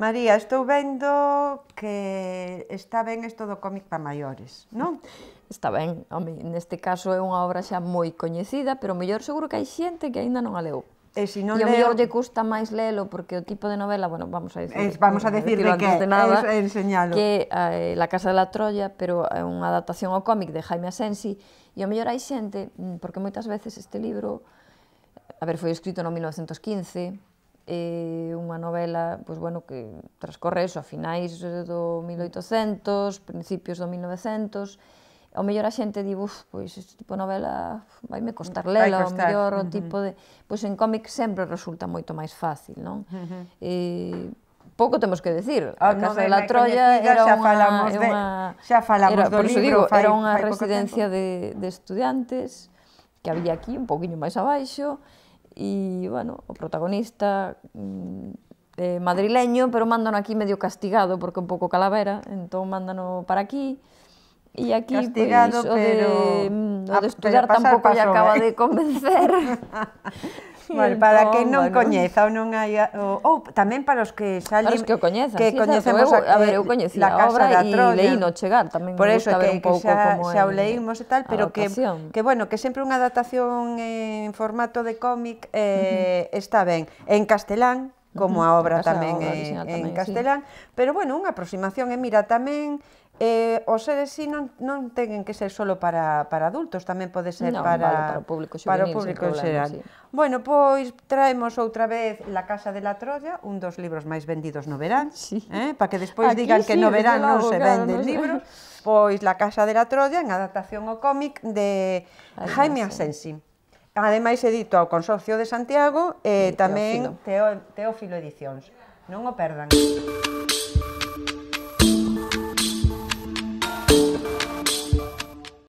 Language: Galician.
María, estou vendo que está ben isto do cómic para maiores, non? Está ben, home, neste caso é unha obra xa moi coñecida, pero mellor seguro que hai xente que aínda non a leu. E se si non e leo... mellor lle custa máis lelo porque o tipo de novela, bueno, vamos a decir, es, vamos a decir de que de nada, es, enseñalo. que eh, La casa de la Troya, pero é unha adaptación ao cómic de Jaime Asensi, e o mellor hai xente, mm, porque moitas veces este libro, a ver, foi escrito no 1915, é unha novela pois, bueno, que transcorre eso a finais do 1800, principios do 1900, O mellor a xente di, uf, pois este tipo de novela vai me costar lela, o mellor o tipo de... Pois en cómic sempre resulta moito máis fácil, non? Uh -huh. e, pouco temos que decir. A, a Casa de la Troya era unha... Xa falamos, de, xa falamos era, do por libro. Digo, fai, era unha residencia de, de estudiantes que había aquí, un poquinho máis abaixo, e, bueno, o protagonista mm, eh, madrileño, pero mándano aquí medio castigado porque un pouco calavera, entón mándano para aquí, E aquí, Castigado, pois, o pero... de, o de estudar tampouco pasó, acaba eh? de convencer. Vale, entón, para que non bueno. coñeza ou non hai ou, ou tamén para os que salen que coñezan, que sí, coñecemos eu, a, ver, eu coñecía a obra e leí no chegar tamén Por eso que, un pouco que xa, xa o leímos e tal, pero que, que bueno, que sempre unha adaptación en formato de cómic eh, está ben. En castelán como a obra tamén obra en castelán, sí. pero bueno, unha aproximación e mira tamén eh, os seres si non, non teñen que ser solo para, para adultos, tamén pode ser no, para, vale, para o público xuvenil, para o público en xeral. Sí. Bueno, pois traemos outra vez La Casa de la Troya, un dos libros máis vendidos no verán, sí. eh, para que despois Aquí digan sí, que no verán non se venden no libros, pois La Casa de la Troya en adaptación ao cómic de Ay, Jaime Asensi. Asensi Ademais, edito ao Consorcio de Santiago e eh, tamén Teófilo, Teófilo Edicións. Non o perdan.